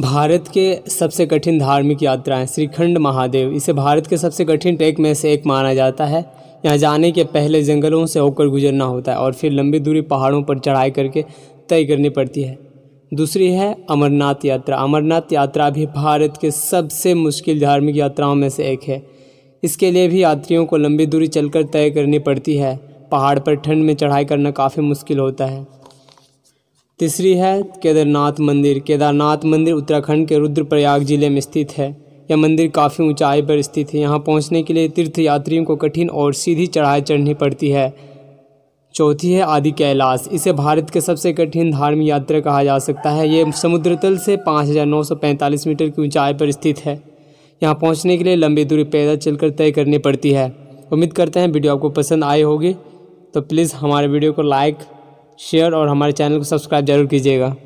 भारत के सबसे कठिन धार्मिक यात्राएं श्रीखंड महादेव इसे भारत के सबसे कठिन ट्रैक में से एक माना जाता है यहाँ जाने के पहले जंगलों से होकर गुजरना होता है और फिर लंबी दूरी पहाड़ों पर चढ़ाई करके तय करनी पड़ती है दूसरी है अमरनाथ यात्रा अमरनाथ यात्रा भी भारत के सबसे मुश्किल धार्मिक यात्राओं में से एक है इसके लिए भी यात्रियों को लंबी दूरी चलकर तय करनी पड़ती है पहाड़ पर ठंड में चढ़ाई करना काफ़ी मुश्किल होता है तीसरी है केदारनाथ मंदिर केदारनाथ मंदिर उत्तराखंड के रुद्रप्रयाग जिले में स्थित है यह मंदिर काफ़ी ऊंचाई पर स्थित है यहाँ पहुँचने के लिए तीर्थ यात्रियों को कठिन और सीधी चढ़ाई चढ़नी पड़ती है चौथी है आदि कैलाश इसे भारत के सबसे कठिन धार्मिक यात्रा कहा जा सकता है ये समुद्र तल से 5,945 मीटर की ऊंचाई पर स्थित है यहाँ पहुँचने के लिए लंबी दूरी पैदल चलकर तय करनी पड़ती है उम्मीद करते हैं वीडियो आपको पसंद आई होगी तो प्लीज़ हमारे वीडियो को लाइक शेयर और हमारे चैनल को सब्सक्राइब जरूर कीजिएगा